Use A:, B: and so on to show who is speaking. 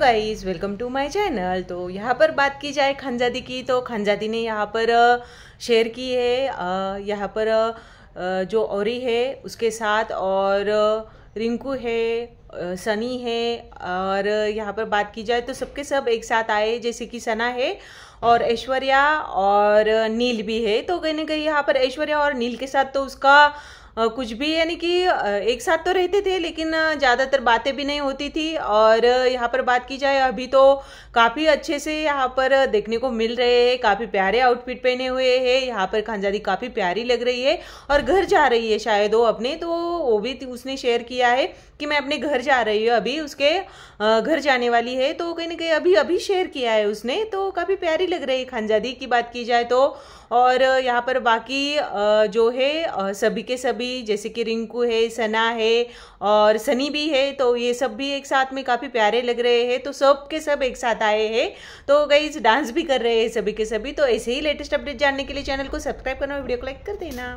A: guys welcome to my channel तो यहाँ पर बात की जाए खनजादी की तो खनजादी ने यहाँ पर शेयर की है यहाँ पर जो औरी है उसके साथ और रिंकू है सनी है और यहाँ पर बात की जाए तो सबके सब एक साथ आए जैसे कि सना है और ऐश्वर्या और नील भी है तो कहीं ना कहीं यहाँ पर ऐश्वर्या और नील के साथ तो उसका कुछ भी यानी कि एक साथ तो रहते थे लेकिन ज़्यादातर बातें भी नहीं होती थी और यहाँ पर बात की जाए अभी तो काफ़ी अच्छे से यहाँ पर देखने को मिल रहे हैं काफ़ी प्यारे आउटफिट पहने हुए हैं यहाँ पर खानजादी काफ़ी प्यारी लग रही है और घर जा रही है शायद वो अपने तो वो भी उसने शेयर किया है कि मैं अपने घर जा रही हूँ अभी उसके घर जाने वाली है तो कहीं ना कहीं अभी अभी शेयर किया है उसने तो काफ़ी प्यारी लग रही है खानजादी की बात की जाए तो और यहाँ पर बाकी जो है सभी के सभी भी जैसे कि रिंकू है सना है और सनी भी है तो ये सब भी एक साथ में काफ़ी प्यारे लग रहे हैं तो सब के सब एक साथ आए हैं तो गई डांस भी कर रहे हैं सभी के सभी तो ऐसे ही लेटेस्ट अपडेट जानने के लिए चैनल को सब्सक्राइब करना वीडियो को लाइक कर देना